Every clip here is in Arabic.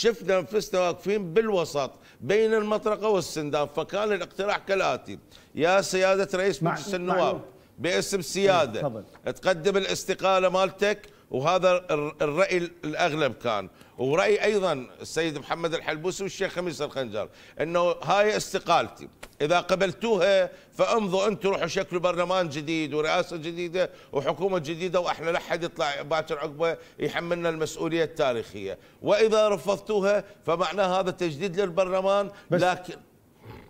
شفنا انفسنا واقفين بالوسط بين المطرقه والسندان فكان الاقتراح كالاتي يا سياده رئيس مجلس النواب باسم سياده تقدم الاستقاله مالتك وهذا الرأي الأغلب كان ورأي أيضا السيد محمد الحلبوسي والشيخ خميس الخنجر أنه هاي استقالتي إذا قبلتوها فامضوا أنتم روحوا شكلوا برلمان جديد ورئاسة جديدة وحكومة جديدة وإحنا لا حد يطلع باكر عقبه يحملنا المسؤولية التاريخية وإذا رفضتوها فمعناه هذا تجديد للبرلمان لكن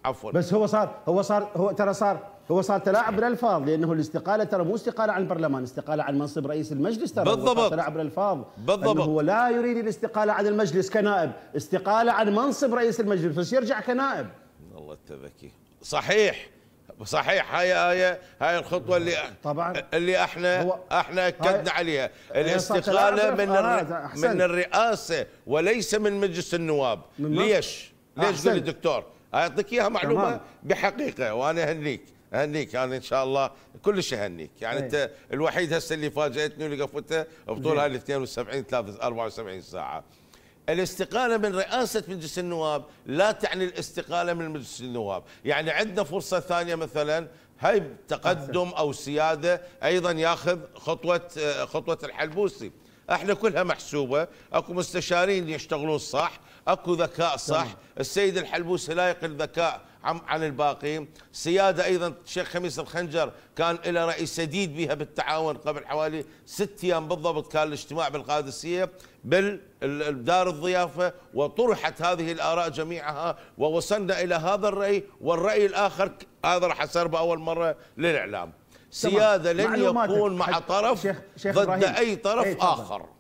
عفوا بس هو صار هو صار هو ترى صار هو صار تلاعب بالالفاظ لانه الاستقاله ترى مو استقاله عن البرلمان، استقاله عن منصب رئيس المجلس ترى بالضبط تلاعب بالالفاظ بالضبط هو لا يريد الاستقاله عن المجلس كنائب، استقاله عن منصب رئيس المجلس بس يرجع كنائب الله ذكي صحيح صحيح هاي هاي هاي الخطوه اللي طبعا اللي احنا احنا اكدنا عليها الاستقاله من من الرئاسه وليس من مجلس النواب من ليش؟ ليش قول الدكتور؟ اعطيك اياها معلومه تمام. بحقيقه وانا اهنيك اهنيك انا يعني ان شاء الله كلش اهنيك يعني طيب. انت الوحيد هسه اللي فاجاتني واللي قفته بطوله هاي 72 74 ساعه الاستقاله من رئاسه مجلس النواب لا تعني الاستقاله من مجلس النواب، يعني عندنا فرصه ثانيه مثلا هاي تقدم او سياده ايضا ياخذ خطوه خطوه الحلبوسي، احنا كلها محسوبه اكو مستشارين يشتغلون صح اكو ذكاء صح السيد الحلبوس لا يقل ذكاء عن الباقي سيادة أيضا الشيخ خميس الخنجر كان له رأي سديد بها بالتعاون قبل حوالي ست أيام بالضبط كان الاجتماع بالقادسية بالدار الضيافة وطرحت هذه الآراء جميعها ووصلنا إلى هذا الرأي والرأي الآخر هذا راح أسربه أول مرة للإعلام سياده لن يكون مع طرف ضد اي طرف إيه، اخر